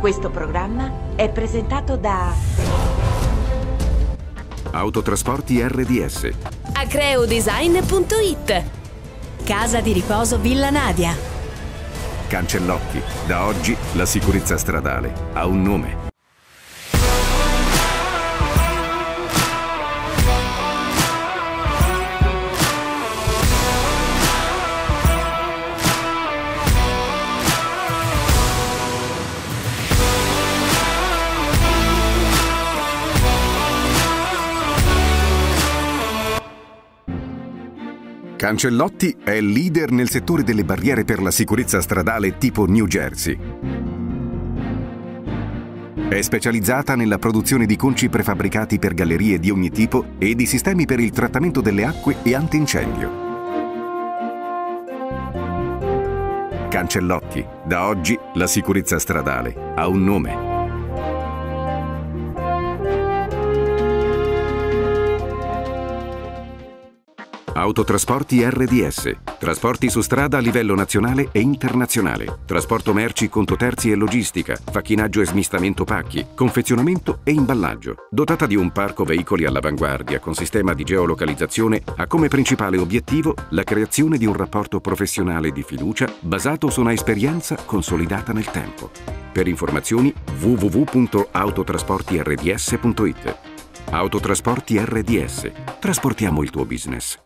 Questo programma è presentato da Autotrasporti RDS acreodesign.it Casa di riposo Villa Nadia Cancellotti. Da oggi la sicurezza stradale ha un nome. Cancellotti è leader nel settore delle barriere per la sicurezza stradale tipo New Jersey. È specializzata nella produzione di conci prefabbricati per gallerie di ogni tipo e di sistemi per il trattamento delle acque e antincendio. Cancellotti, da oggi la sicurezza stradale ha un nome. Autotrasporti RDS. Trasporti su strada a livello nazionale e internazionale. Trasporto merci, conto terzi e logistica, facchinaggio e smistamento pacchi, confezionamento e imballaggio. Dotata di un parco veicoli all'avanguardia con sistema di geolocalizzazione, ha come principale obiettivo la creazione di un rapporto professionale di fiducia basato su una esperienza consolidata nel tempo. Per informazioni www.autotrasportirds.it Autotrasporti RDS. Trasportiamo il tuo business.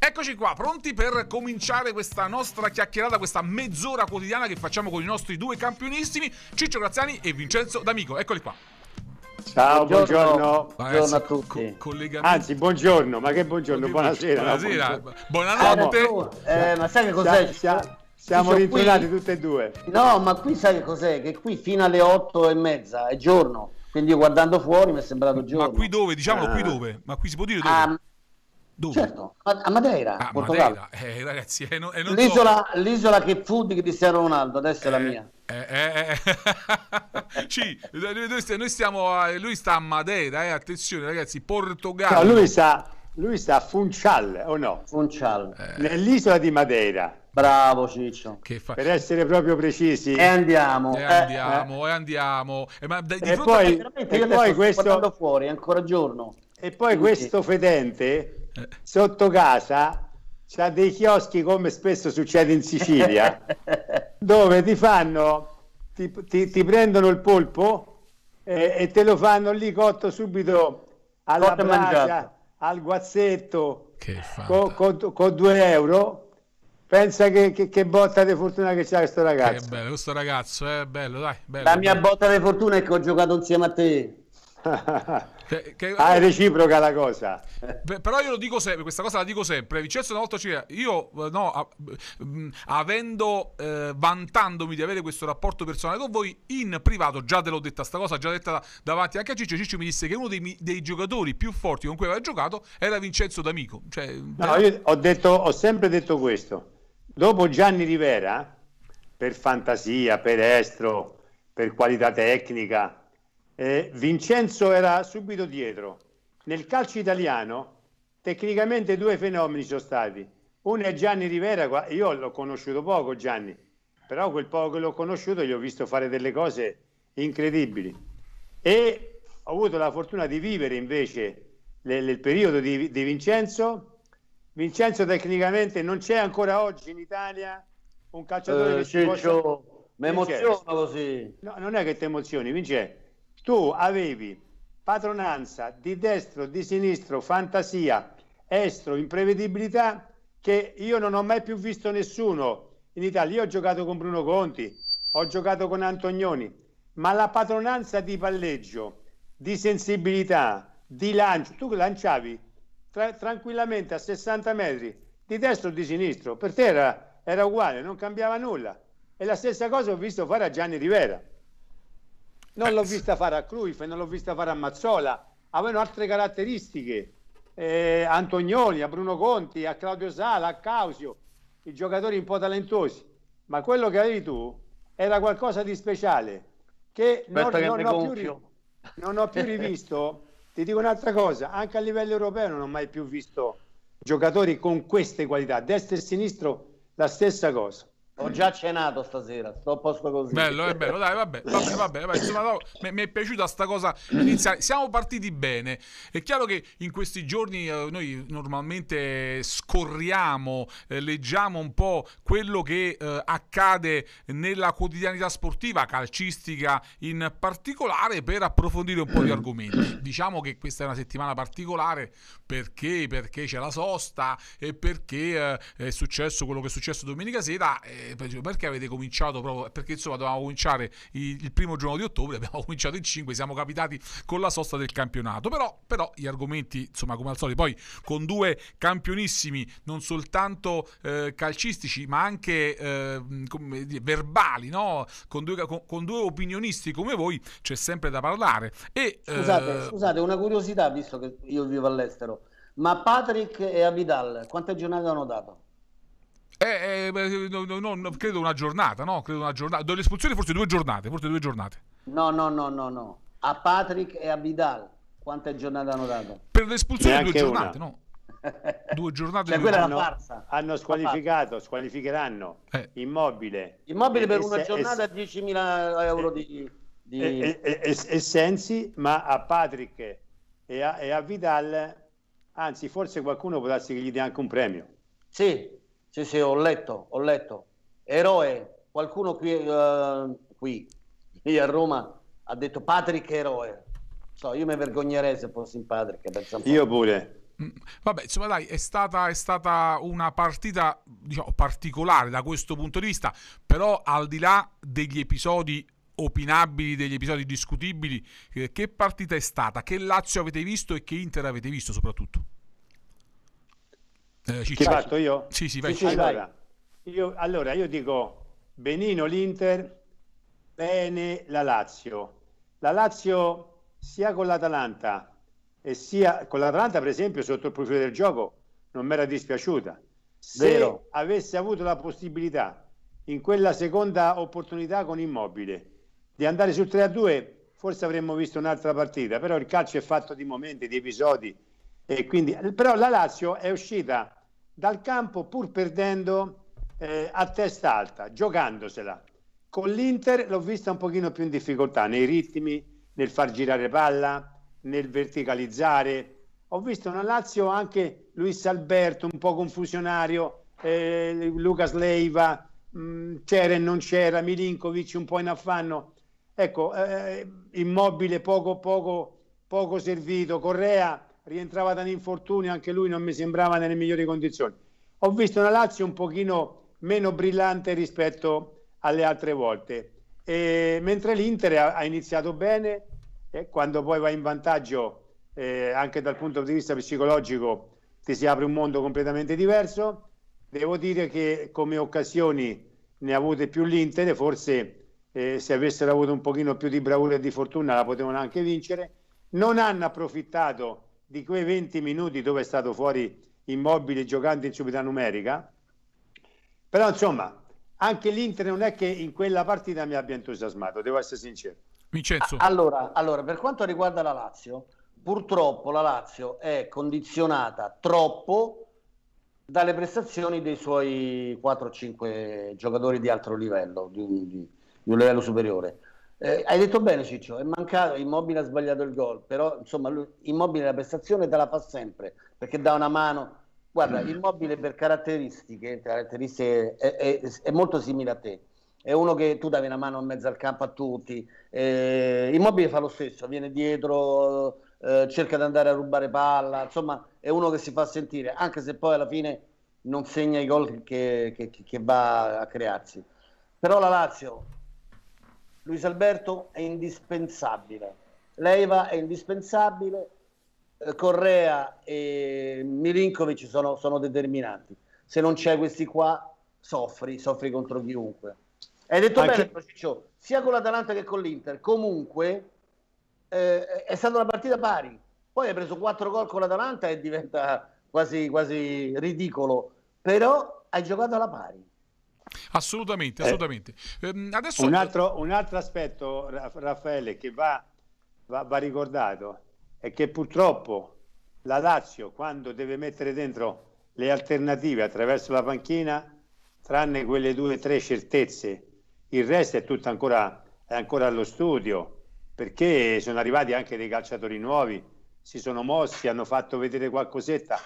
Eccoci qua, pronti per cominciare questa nostra chiacchierata, questa mezz'ora quotidiana che facciamo con i nostri due campionissimi, Ciccio Graziani e Vincenzo D'Amico. Eccoli qua. Ciao, buongiorno. Buongiorno, eh, a tutti. Co- Anzi, buongiorno, ma che buongiorno, buonasera. Buonasera, no, buongiorno. buonanotte. Eh, eh, ma sai che cos'è? Sia, siamo ritornati tutti e due. No, ma qui sai che cos'è? Che qui fino alle otto e mezza è giorno. Quindi io guardando fuori mi è sembrato giorno. Ma qui dove? Diciamolo ah. qui dove? Ma qui si può dire dove? Ah, dove? Certo, a Madeira, ah, Portogallo. Madeira. Eh, ragazzi, eh, no, eh, l'isola, so. l'isola, che fu di Cristiano Ronaldo, adesso è la eh, mia. Eh, eh, sì, noi stiamo a, lui sta a Madeira, attenzione ragazzi, Portogallo. No, lui sta, lui sta a Funchal, o no? Funchal. Nell'isola di Madeira. Bravo Ciccio. Fa... Per essere proprio precisi. E andiamo. E andiamo, e andiamo. E, ma, di, e poi, a... e poi questo... fuori, ancora giorno. E poi Quindi. questo fedente sotto casa c'ha dei chioschi come spesso succede in Sicilia dove ti fanno ti, ti, ti prendono il polpo e, e, te lo fanno lì cotto subito alla Cotto al guazzetto con co, co 2 euro Pensa che, che, che, botta di fortuna che c'ha questo ragazzo. Che bello, questo ragazzo è eh, bello, dai. Bello, La mia bello. botta di fortuna è che ho giocato insieme a te. Che, che, ah, è reciproca la cosa. Però io lo dico sempre, questa cosa la dico sempre. Vincenzo una volta c'era, io eh, no, mm, avendo, eh, vantandomi di avere questo rapporto personale con voi, in privato già te l'ho detta sta cosa, già detta davanti anche a Ciccio, Ciccio mi disse che uno dei, dei giocatori più forti con cui aveva giocato era Vincenzo D'Amico. Cioè, no, eh... io ho, detto, ho sempre detto questo. Dopo Gianni Rivera, per fantasia, per estro, per qualità tecnica eh, Vincenzo era subito dietro. Nel calcio italiano tecnicamente due fenomeni sono stati. Uno è Gianni Rivera, io l'ho conosciuto poco Gianni, però quel poco che l'ho conosciuto gli ho visto fare delle cose incredibili. E ho avuto la fortuna di vivere invece nel, le, periodo di, di Vincenzo. Vincenzo tecnicamente non c'è ancora oggi in Italia un calciatore eh, che ci possa... Mi emoziono così. No, non è che ti emozioni, Vincenzo tu avevi padronanza di destro, di sinistro, fantasia, estro, imprevedibilità che io non ho mai più visto nessuno in Italia. Io ho giocato con Bruno Conti, ho giocato con Antonioni, ma la padronanza di palleggio, di sensibilità, di lancio, tu lanciavi tra- tranquillamente a 60 metri di destra o di sinistro, per te era, era uguale, non cambiava nulla. E la stessa cosa ho visto fare a Gianni Rivera non l'ho vista fare a Cruyff, non l'ho vista fare a Mazzola, avevano altre caratteristiche. Eh, Antonioni, a Bruno Conti, a Claudio Sala, a Causio, i giocatori un po' talentosi. Ma quello che avevi tu era qualcosa di speciale che, non, che non, ho più, non ho più rivisto. Ti dico un'altra cosa, anche a livello europeo non ho mai più visto giocatori con queste qualità, destra e sinistro la stessa cosa. Ho già cenato stasera, sto a posto così. Bello, è bello, dai, vabbè, vabbè, vabbè, vabbè insomma, no, mi, mi, è piaciuta sta cosa iniziale. Siamo partiti bene. È chiaro che in questi giorni eh, noi normalmente scorriamo, eh, leggiamo un po' quello che eh, accade nella quotidianità sportiva, calcistica in particolare, per approfondire un po' gli argomenti. Diciamo che questa è una settimana particolare perché, perché c'è la sosta e perché eh, è successo quello che è successo domenica sera. Eh, perché avete cominciato proprio perché insomma dovevamo cominciare il, primo giorno di ottobre abbiamo cominciato il 5 siamo capitati con la sosta del campionato però, però gli argomenti insomma come al solito poi con due campionissimi non soltanto eh, calcistici ma anche eh, come, verbali no? con, due, con, con, due, opinionisti come voi c'è sempre da parlare e, eh, scusate, scusate una curiosità visto che io vivo all'estero ma Patrick e Avidal quante giornate hanno dato? Eh, eh, eh no, no, no, credo una giornata, no? Credo una giornata. L'espulsione forse due giornate, forse due giornate. No, no, no, no, no. A Patrick e a Vidal. Quante giornate hanno dato? Per l'espulsione due giornate, una. no? due giornate cioè, quella hanno, hanno squalificato squalificheranno eh. immobile immobile per una giornata a 10.000 euro di, di... E, e, e, e, Sensi ma a Patrick a, e a, Vidal anzi forse qualcuno potrà che gli dia anche un premio sì sì, sì, ho letto, ho letto. Eroe, qualcuno qui, uh, qui, qui a Roma ha detto Patrick Eroe. So, io mi vergognerei se fossi in Patrick. Io pure. Mm, vabbè, insomma, dai, è stata, è stata una partita diciamo, particolare da questo punto di vista, però al di là degli episodi opinabili, degli episodi discutibili, eh, che partita è stata? Che Lazio avete visto e che Inter avete visto soprattutto? Eh, Ciccio, Chi io? Sì, sì, vai. Sì, sì, allora, io, allora, io dico benino l'Inter, bene la Lazio. La Lazio sia con l'Atalanta e sia con l'Atalanta, per esempio, sotto il profilo del gioco, non mi era dispiaciuta. Se Vero. avesse avuto la possibilità in quella seconda opportunità con Immobile di andare sul 3-2, forse avremmo visto un'altra partita, però il calcio è fatto di momenti, di episodi, e quindi... però la Lazio è uscita dal campo pur perdendo eh, a testa alta, giocandosela. Con l'Inter l'ho vista un pochino più in difficoltà nei ritmi, nel far girare palla, nel verticalizzare. Ho visto una Lazio anche Luis Alberto un po' confusionario, eh, Lucas Leiva, mh, mm, c'era e non c'era, Milinkovic un po' in affanno. Ecco, eh, eh immobile poco, poco, poco servito, Correa rientrava da un infortunio, anche lui non mi sembrava nelle migliori condizioni. Ho visto una Lazio un pochino meno brillante rispetto alle altre volte, e, mentre l'Inter ha, ha iniziato bene, eh, quando poi va in vantaggio eh, anche dal punto di vista psicologico ti si apre un mondo completamente diverso. Devo dire che come occasioni ne ha avute più l'Inter, forse eh, se avessero avuto un pochino più di bravura e di fortuna la potevano anche vincere. Non hanno approfittato di quei 20 minuti dove è stato fuori immobile giocando in subita numerica. Però insomma, anche l'Inter non è che in quella partita mi abbia entusiasmato, devo essere sincero. Vincenzo. Allora, allora, per quanto riguarda la Lazio, purtroppo la Lazio è condizionata troppo dalle prestazioni dei suoi 4-5 giocatori di altro livello, di, di, di un livello superiore. Eh, hai detto bene Ciccio, è mancato, Immobile ha sbagliato il gol, però insomma lui, Immobile la prestazione te la fa sempre, perché dà una mano. Guarda, mm. Immobile per caratteristiche, caratteristiche è, è, è, molto simile a te. È uno che tu dai una mano in mezzo al campo a tutti. Eh, immobile fa lo stesso, viene dietro, eh, cerca di andare a rubare palla, insomma è uno che si fa sentire, anche se poi alla fine non segna i gol che, che, che va a crearsi. Però la Lazio Luis Alberto è indispensabile, Leiva è indispensabile, eh, Correa e Milinkovic sono, sono determinanti. Se non c'è questi qua, soffri, soffri contro chiunque. Hai detto Anche... bene, Ciccio, sia con l'Atalanta che con l'Inter. Comunque eh, è stata una partita pari. Poi hai preso 4 gol con l'Atalanta e diventa quasi, quasi ridicolo. Però hai giocato alla pari. Assolutamente, assolutamente. Eh, ehm, adesso... un, eh, altro, un, altro, aspetto, Raffaele, che va, va, va ricordato è che purtroppo la Lazio, quando deve mettere dentro le alternative attraverso la panchina, tranne quelle due o tre certezze, il resto è tutto ancora, è ancora allo studio perché sono arrivati anche dei calciatori nuovi, si sono mossi, hanno fatto vedere qualcosetta,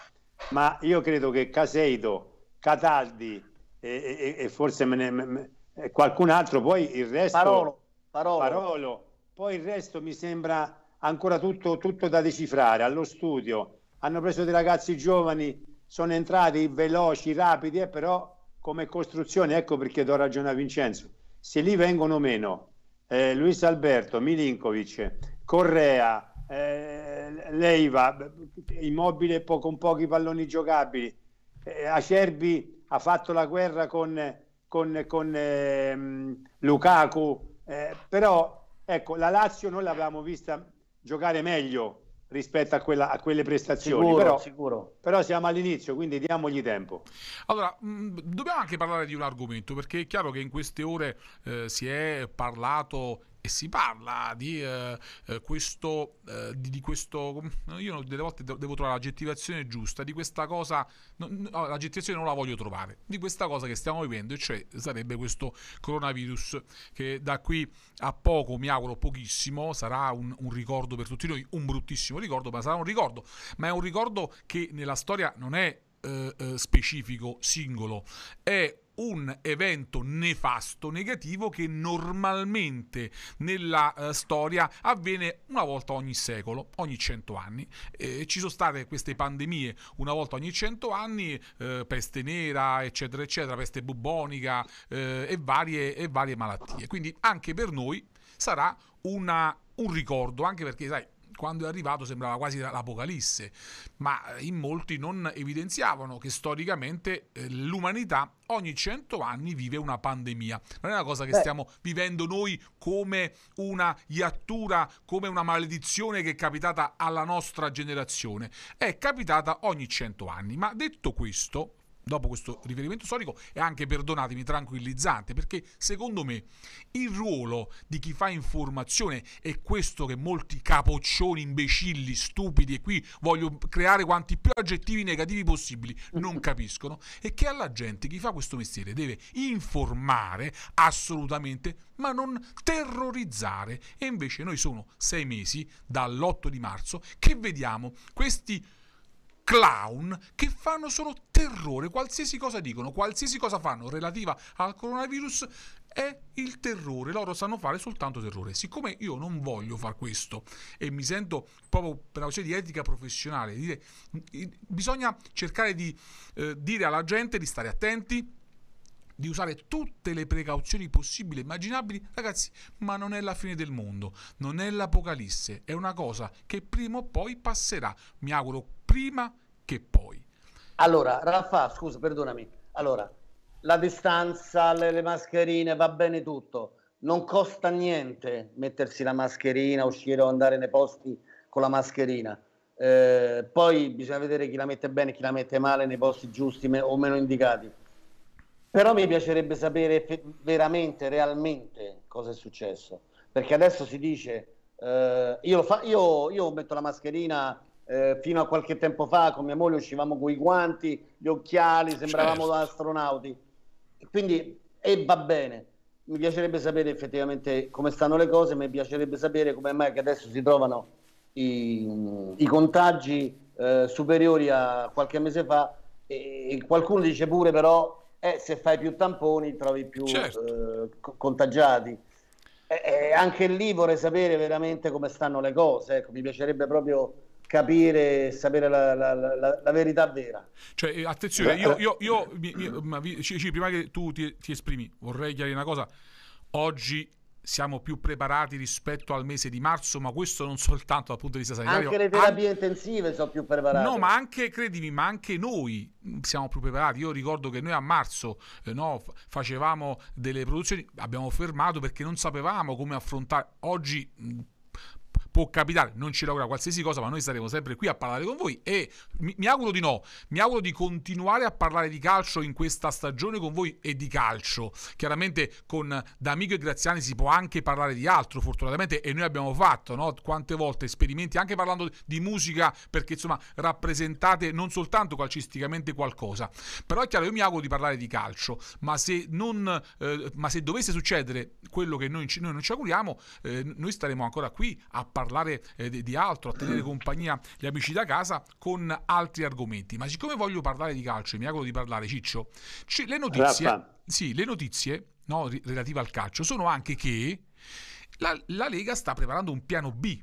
ma io credo che Caseido, Cataldi e, e, e forse me ne, me, eh, qualcun altro, poi il resto... Parolo, parolo. parolo. Poi il resto mi sembra ancora tutto, tutto da decifrare, allo studio. Hanno preso dei ragazzi giovani, sono entrati veloci, rapidi, e eh, però come costruzione, ecco perché do ragione a Vincenzo, se lì vengono meno eh, Luis Alberto, Milinkovic, Correa, eh, Leiva, Immobile po- con pochi palloni giocabili, eh, Acerbi ha fatto la guerra con, con, con ehm, Lukaku, eh, però ecco, la Lazio noi l'avevamo vista giocare meglio rispetto a, quella, a, quelle prestazioni. Sicuro, però, sicuro. però, siamo all'inizio, quindi diamogli tempo. Allora, mh, mm, dobbiamo anche parlare di un argomento, perché è chiaro che in queste ore eh, si è parlato e si parla di eh, eh, questo, eh, di, di, questo, io delle volte devo trovare l'aggettivazione giusta, di questa cosa, no, no, l'aggettivazione non la voglio trovare, di questa cosa che stiamo vivendo, e cioè sarebbe questo coronavirus che da qui a poco, mi auguro pochissimo, sarà un, un ricordo per tutti noi, un bruttissimo ricordo, ma sarà un ricordo, ma è un ricordo che nella storia non è eh, eh specifico, singolo, è un evento nefasto, negativo che normalmente nella eh, storia avviene una volta ogni secolo, ogni cento anni. Eh, ci sono state queste pandemie una volta ogni cento anni, eh, peste nera, eccetera, eccetera, peste bubbonica eh, e varie, e varie malattie. Quindi anche per noi sarà una un ricordo, anche perché, sai, quando è arrivato sembrava quasi l'Apocalisse, ma eh, in molti non evidenziavano che storicamente eh, l'umanità ogni 100 anni vive una pandemia. Non è una cosa che Beh. stiamo vivendo noi come una iattura, come una maledizione che è capitata alla nostra generazione. È capitata ogni 100 anni. Ma detto questo, dopo questo riferimento storico è anche, perdonatemi, tranquillizzante, perché secondo me il ruolo di chi fa informazione è questo che molti capoccioni, imbecilli, stupidi, e qui voglio creare quanti più aggettivi negativi possibili, non capiscono, è che alla gente chi fa questo mestiere deve informare assolutamente, ma non terrorizzare. E invece noi sono sei mesi, dall'8 di marzo, che vediamo questi clown che fanno solo terrore. Qualsiasi cosa dicono, qualsiasi cosa fanno relativa al coronavirus è il terrore. Loro sanno fare soltanto terrore. Siccome io non voglio fare questo e mi sento proprio per una questione di etica professionale, dire, bisogna cercare di eh, dire alla gente di stare attenti di usare tutte le precauzioni possibili e immaginabili, ragazzi, ma non è la fine del mondo, non è l'apocalisse, è una cosa che prima o poi passerà. Mi auguro prima che poi. Allora, Raffa, scusa, perdonami. Allora, la distanza, le, le mascherine, va bene tutto. Non costa niente mettersi la mascherina, uscire o andare nei posti con la mascherina. Eh, poi bisogna vedere chi la mette bene e chi la mette male nei posti giusti me- o meno indicati. Però mi piacerebbe sapere fe- veramente, realmente cosa è successo. Perché adesso si dice, eh, io, fa- io, io metto la mascherina eh, fino a qualche tempo fa con mia moglie uscivamo con i guanti, gli occhiali, sembravamo certo. astronauti. Quindi, e va bene. Mi piacerebbe sapere effettivamente come stanno le cose, mi piacerebbe sapere come mai che adesso si trovano i, i contagi eh, superiori a qualche mese fa e, e qualcuno dice pure però eh, se fai più tamponi trovi più certo. eh, contagiati. E, e anche lì vorrei sapere veramente come stanno le cose, ecco, mi piacerebbe proprio capire sapere la, la, la, la, verità vera. Cioè, eh, attenzione, io, eh, io, io mi, mi, ci, ci, prima che tu ti, ti, esprimi, vorrei chiarire una cosa. Oggi siamo più preparati rispetto al mese di marzo, ma questo non soltanto dal punto di vista sanitario. Anche le terapie An... intensive sono più preparate. No, ma anche, credimi, ma anche noi siamo più preparati. Io ricordo che noi a marzo eh, no, facevamo delle produzioni, abbiamo fermato perché non sapevamo come affrontare. Oggi può capitare, non ci lavora qualsiasi cosa, ma noi saremo sempre qui a parlare con voi e mi, mi, auguro di no, mi auguro di continuare a parlare di calcio in questa stagione con voi e di calcio. Chiaramente con D'Amico e Graziani si può anche parlare di altro, fortunatamente, e noi abbiamo fatto no? quante volte esperimenti anche parlando di musica, perché insomma rappresentate non soltanto calcisticamente qualcosa. Però è chiaro, io mi auguro di parlare di calcio, ma se, non, eh, ma se dovesse succedere quello che noi, noi non ci auguriamo, eh, noi staremo ancora qui a parlare parlare eh, di, altro, a tenere compagnia gli amici da casa con altri argomenti. Ma siccome voglio parlare di calcio, mi auguro di parlare, Ciccio, c- le notizie, sì, le notizie no, r- relative al calcio sono anche che la, la Lega sta preparando un piano B,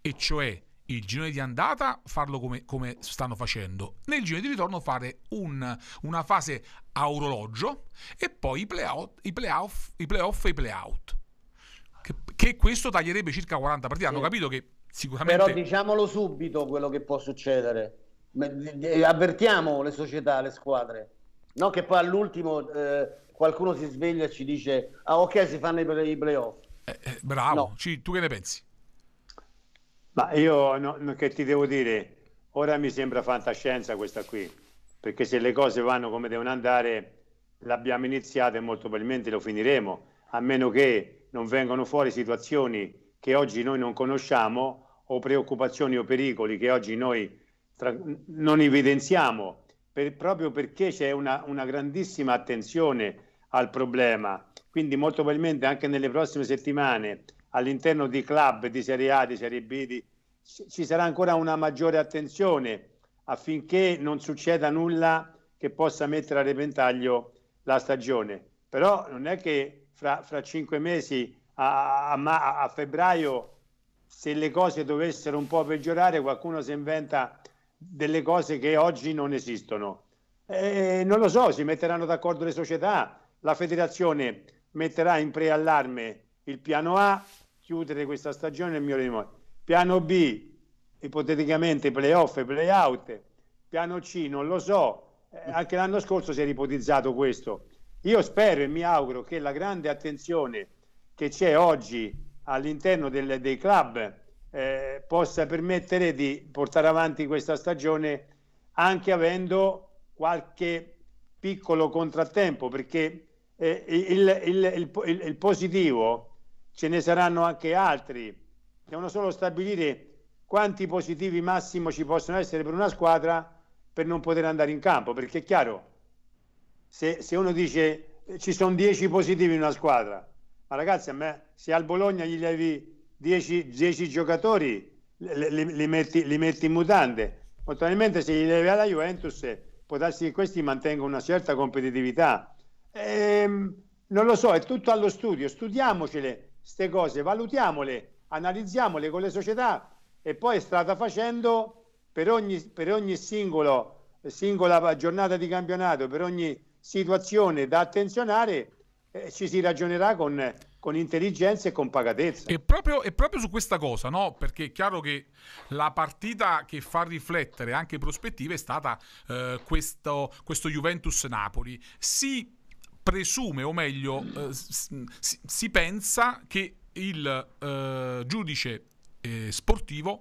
e cioè il girone di andata farlo come, come, stanno facendo, nel girone di ritorno fare un, una fase a orologio e poi i playoff, i playoff, i playoff e i playout che, che questo taglierebbe circa 40 partite. Sì. Hanno capito che sicuramente... Però diciamolo subito quello che può succedere. Eh, eh, avvertiamo le società, le squadre. No che poi all'ultimo eh, qualcuno si sveglia e ci dice ah ok si fanno i playoff. Eh, eh, bravo, no. ci, tu che ne pensi? Ma io no, no, che ti devo dire, ora mi sembra fantascienza questa qui, perché se le cose vanno come devono andare, l'abbiamo iniziata e molto probabilmente lo finiremo, a meno che non vengono fuori situazioni che oggi noi non conosciamo o preoccupazioni o pericoli che oggi noi tra- non evidenziamo, per, proprio perché c'è una, una grandissima attenzione al problema. Quindi molto probabilmente anche nelle prossime settimane all'interno di club di Serie A, di Serie B, di, ci sarà ancora una maggiore attenzione affinché non succeda nulla che possa mettere a repentaglio la stagione. Però non è che fra, fra cinque mesi a, a, a, febbraio, se le cose dovessero un po' peggiorare, qualcuno si inventa delle cose che oggi non esistono. E non lo so, si metteranno d'accordo le società, la federazione metterà in preallarme il piano A, chiudere questa stagione nel mio rimorso, piano B, ipoteticamente playoff e playout, piano C non lo so, eh, anche l'anno scorso si era ipotizzato questo, io spero e mi auguro che la grande attenzione che c'è oggi all'interno del, dei club eh, possa permettere di portare avanti questa stagione anche avendo qualche piccolo contrattempo, perché eh, il, il, il, il, positivo ce ne saranno anche altri. Devono solo stabilire quanti positivi massimo ci possono essere per una squadra per non poter andare in campo, perché è chiaro, se, se uno dice eh, ci sono 10 positivi in una squadra, ma ragazzi a me se al Bologna gli levi 10, giocatori li, li, metti, li, metti, in mutande, probabilmente se gli levi alla Juventus può darsi che questi mantengano una certa competitività. Ehm, non lo so, è tutto allo studio, studiamocele queste cose, valutiamole, analizziamole con le società e poi strada facendo per ogni, per ogni singolo, singola giornata di campionato, per ogni situazione da attenzionare eh, ci si ragionerà con, con intelligenza e con pagatezza. E proprio, e proprio, su questa cosa, no? perché è chiaro che la partita che fa riflettere anche prospettive è stata eh, questo, questo Juventus-Napoli. Si presume, o meglio, eh, si, si, pensa che il eh, giudice eh, sportivo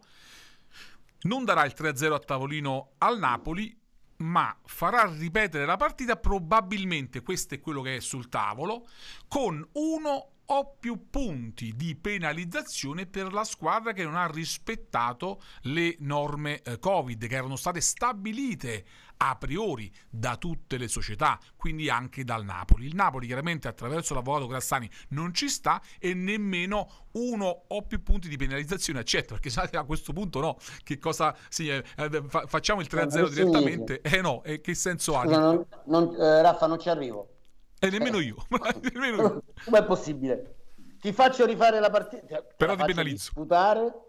non darà il 3-0 a tavolino al Napoli ma farà ripetere la partita probabilmente, questo è quello che è sul tavolo, con uno o più punti di penalizzazione per la squadra che non ha rispettato le norme eh, Covid che erano state stabilite a priori da tutte le società, quindi anche dal Napoli. Il Napoli chiaramente attraverso l'avvocato Grassani non ci sta e nemmeno uno o più punti di penalizzazione accetta, perché a questo punto no, che cosa sì, eh, eh, fa, facciamo il 3-0 eh, direttamente? Eh no, eh, che senso ha? Non, non, eh, Raffa non ci arrivo e nemmeno io. nemmeno io. Com'è possibile? Ti faccio rifare la partita. Cioè, però ti penalizzo. Disputare,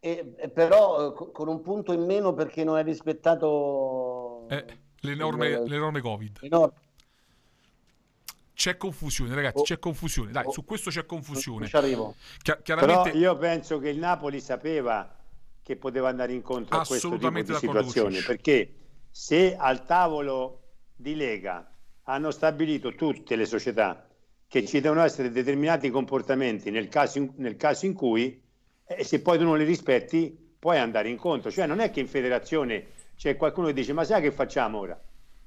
e, e però eh, con un punto in meno perché non hai rispettato... Eh, le, il, le Covid. Le C'è confusione, ragazzi, oh. c'è confusione. Dai, oh. su questo c'è confusione. Ci arrivo. Chiar- chiaramente... Però io penso che il Napoli sapeva che poteva andare incontro a questo tipo di situazione, perché se al tavolo di Lega hanno stabilito tutte le società che ci devono essere determinati comportamenti nel caso in, nel caso in cui, eh, se poi tu non li rispetti, puoi andare incontro. Cioè non è che in federazione c'è qualcuno che dice ma sai che facciamo ora?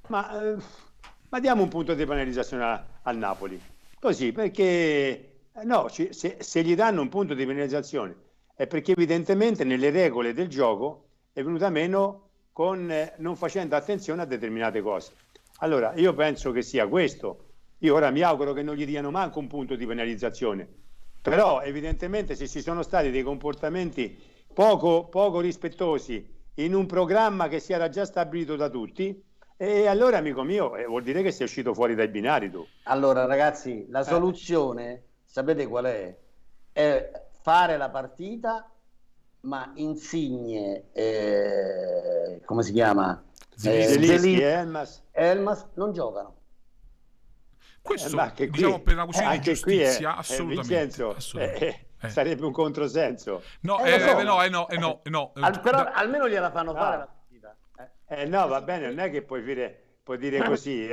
Ma, eh, ma diamo un punto di penalizzazione al Napoli. Così, perché eh, no, ci, se, se gli danno un punto di penalizzazione è perché evidentemente nelle regole del gioco è venuta meno con, eh, non facendo attenzione a determinate cose. Allora, io penso che sia questo. Io ora mi auguro che non gli diano manco un punto di penalizzazione, però evidentemente se ci sono stati dei comportamenti poco, poco rispettosi in un programma che si era già stabilito da tutti, e allora amico mio eh, vuol dire che sei uscito fuori dai binari tu. Allora ragazzi, la eh. soluzione, eh. sapete qual è? È fare la partita, ma insigne, eh, come si chiama? Zilischi, e eh, Elmas. Elmas non giocano. Questo, eh, diciamo, qui, diciamo, per una questione eh, di giustizia, è, assolutamente. È Vincenzo, assolutamente. Eh, eh, eh. Sarebbe un controsenso. No, eh, so. no, eh, no, no, no. Al, però da... almeno gliela fanno fare la partita. no, va bene, non è che puoi dire, puoi dire così.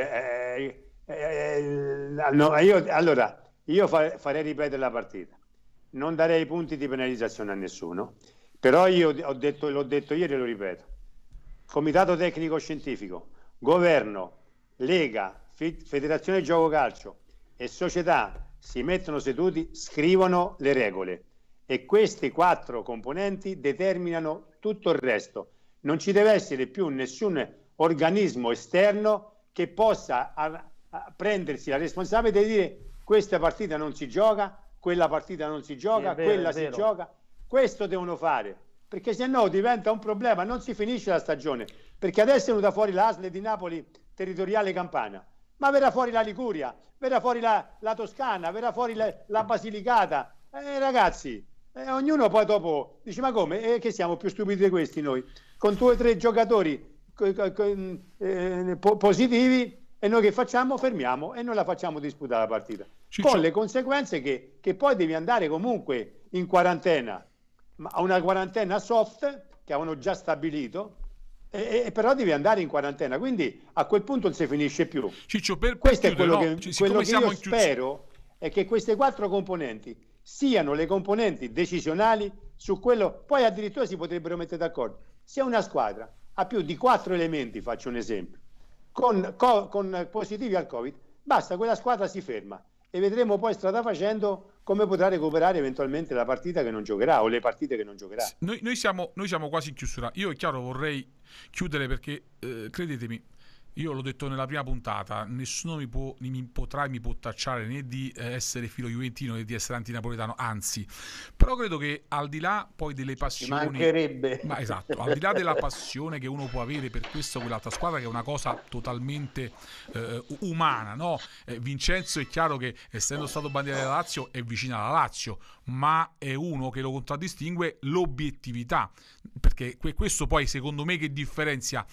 No, io, allora, io fa, farei ripetere la partita. Non darei punti di penalizzazione a nessuno, però io ho detto, l'ho detto ieri e lo ripeto Comitato Tecnico Scientifico, Governo, Lega, Federazione Gioco Calcio e società si mettono seduti, scrivono le regole e questi quattro componenti determinano tutto il resto. Non ci deve essere più nessun organismo esterno che possa a, a prendersi la responsabilità di dire questa partita non si gioca, quella partita non si gioca, vero, quella si gioca. Questo devono fare perché se no diventa un problema, non si finisce la stagione, perché adesso è venuta fuori l'Asle di Napoli territoriale campana, ma verrà fuori la Liguria, verrà fuori la, la Toscana, verrà fuori la, la Basilicata. Eh, ragazzi, eh, ognuno poi dopo dice ma come? Eh, che siamo più stupidi di questi noi, con due o tre giocatori mm, eh, positivi e noi che facciamo? Fermiamo e non la facciamo disputare la partita. Ciccio. Con le conseguenze che, che poi devi andare comunque in quarantena a una quarantena soft che avevano già stabilito e, e, però devi andare in quarantena, quindi a quel punto non si finisce più. Ciccio, per, Questo chiudere, è quello no? che, cioè, quello che io chius- spero è che queste quattro componenti siano le componenti decisionali su quello, poi addirittura si potrebbero mettere d'accordo. Se una squadra ha più di quattro elementi, faccio un esempio, con, con positivi al Covid, basta, quella squadra si ferma e vedremo poi strada facendo come potrà recuperare eventualmente la partita che non giocherà o le partite che non giocherà. Noi, noi, siamo, noi siamo, quasi in chiusura. Io è chiaro vorrei chiudere perché, eh, credetemi, io l'ho detto nella prima puntata, nessuno mi, può, mi potrà mi può tacciare né di eh, essere filo juventino né di essere antinapoletano, anzi, però credo che al di là poi delle passioni... mancherebbe. Ma esatto, al di là della passione che uno può avere per questa o quell'altra squadra, che è una cosa totalmente eh, umana, no? Eh, Vincenzo è chiaro che essendo stato bandiera della Lazio è vicino alla Lazio, ma è uno che lo contraddistingue l'obiettività, perché questo poi secondo me che differenzia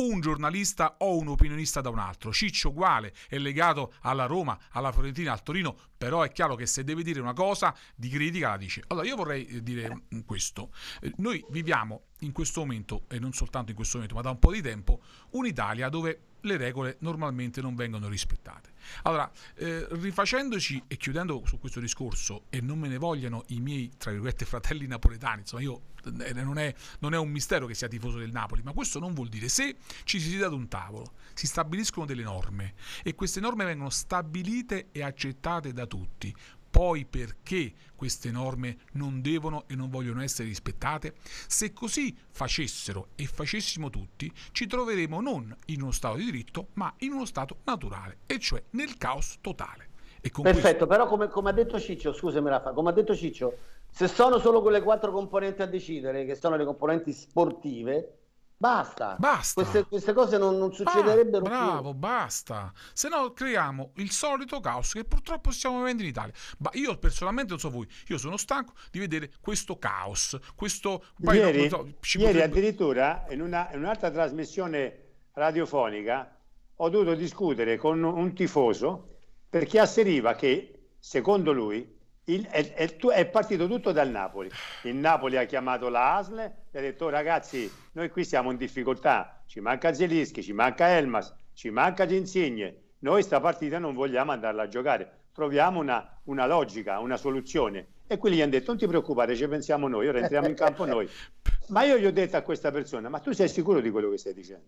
un giornalista o un opinionista da un altro. Ciccio uguale è legato alla Roma, alla Fiorentina, al Torino, però è chiaro che se deve dire una cosa di critica la dice. Allora io vorrei eh, dire questo. Eh, noi viviamo in questo momento, e non soltanto in questo momento, ma da un po' di tempo, un'Italia dove le regole normalmente non vengono rispettate. Allora, eh, rifacendoci e chiudendo su questo discorso, e non me ne vogliano i miei, tra virgolette, fratelli napoletani, insomma, io eh, non è, non è un mistero che sia tifoso del Napoli, ma questo non vuol dire se ci si siede ad un tavolo, si stabiliscono delle norme e queste norme vengono stabilite e accettate da tutti, poi perché queste norme non devono e non vogliono essere rispettate? Se così facessero e facessimo tutti, ci troveremo non in uno Stato di diritto, ma in uno Stato naturale, e cioè nel caos totale. Perfetto, questo... però come, come, ha detto Ciccio, scusami Raffa, come ha detto Ciccio, se sono solo quelle quattro componenti a decidere, che sono le componenti sportive, Basta. basta. Queste, queste, cose non, non succederebbero ah, bravo, più. basta. Se no creiamo il solito caos che purtroppo stiamo vivendo in Italia. Ma io personalmente, non so voi, io sono stanco di vedere questo caos. Questo... Ieri, no, ieri potrebbe... addirittura in, una, in un'altra trasmissione radiofonica ho dovuto discutere con un tifoso perché asseriva che, secondo lui, il, è, è, è, partito tutto dal Napoli. Il Napoli ha chiamato la ASL e ha detto: oh, ragazzi, noi qui siamo in difficoltà. Ci manca Zelischi, ci manca Elmas, ci manca Gensigne. Noi sta partita non vogliamo andarla a giocare. Troviamo una, una logica, una soluzione. E quelli gli hanno detto: Non ti preoccupare, ci pensiamo noi. Ora entriamo in campo noi. Ma io gli ho detto a questa persona: Ma tu sei sicuro di quello che stai dicendo?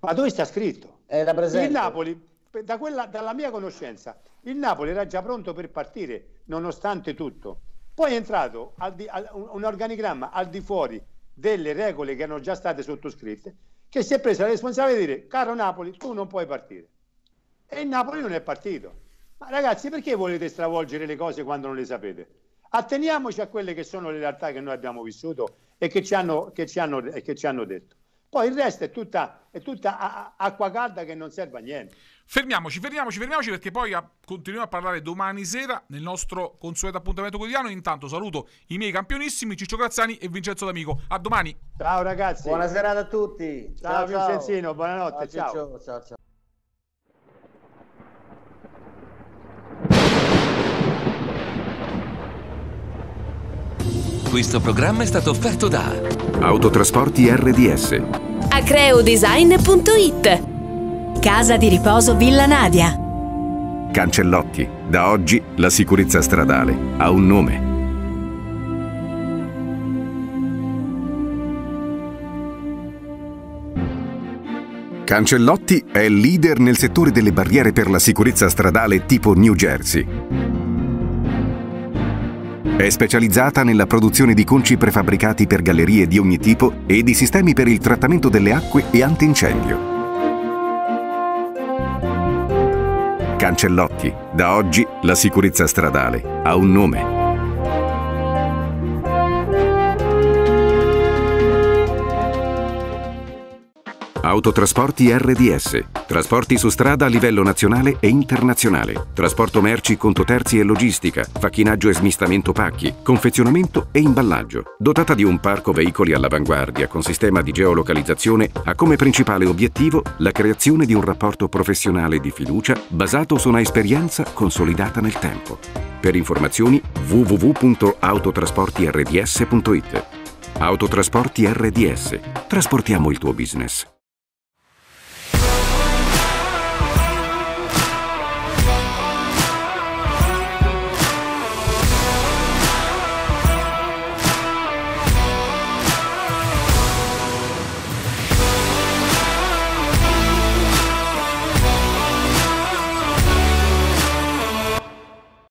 Ma dove sta scritto? Era presente. Il Napoli da quella, dalla mia conoscenza, il Napoli era già pronto per partire, nonostante tutto. Poi è entrato di, al, un organigramma al di fuori delle regole che erano già state sottoscritte, che si è presa la responsabilità di dire, caro Napoli, tu non puoi partire. E il Napoli non è partito. Ma ragazzi, perché volete stravolgere le cose quando non le sapete? Atteniamoci a quelle che sono le realtà che noi abbiamo vissuto e che ci hanno, che ci hanno, che ci hanno detto. Poi il resto è tutta, è tutta acqua calda che non serve a niente. Fermiamoci, fermiamoci, fermiamoci perché poi a, continuiamo a parlare domani sera nel nostro consueto appuntamento quotidiano. Intanto saluto i miei campionissimi Ciccio Grazzani e Vincenzo D'Amico. A domani. Ciao ragazzi. Buona serata a tutti. Ciao, ciao Vincenzino, buonanotte. ciao. ciao. ciao, ciao. Questo programma è stato offerto da Autotrasporti RDS. Acreodesign.it Casa di riposo Villa Nadia. Cancellotti, da oggi la sicurezza stradale ha un nome. Cancellotti è leader nel settore delle barriere per la sicurezza stradale tipo New Jersey. È specializzata nella produzione di conci prefabbricati per gallerie di ogni tipo e di sistemi per il trattamento delle acque e antincendio. Cancellotti. Da oggi la sicurezza stradale ha un nome. Autotrasporti RDS. Trasporti su strada a livello nazionale e internazionale. Trasporto merci, conto terzi e logistica, facchinaggio e smistamento pacchi, confezionamento e imballaggio. Dotata di un parco veicoli all'avanguardia con sistema di geolocalizzazione, ha come principale obiettivo la creazione di un rapporto professionale di fiducia basato su una esperienza consolidata nel tempo. Per informazioni www.autotrasportirds.it Autotrasporti RDS. Trasportiamo il tuo business.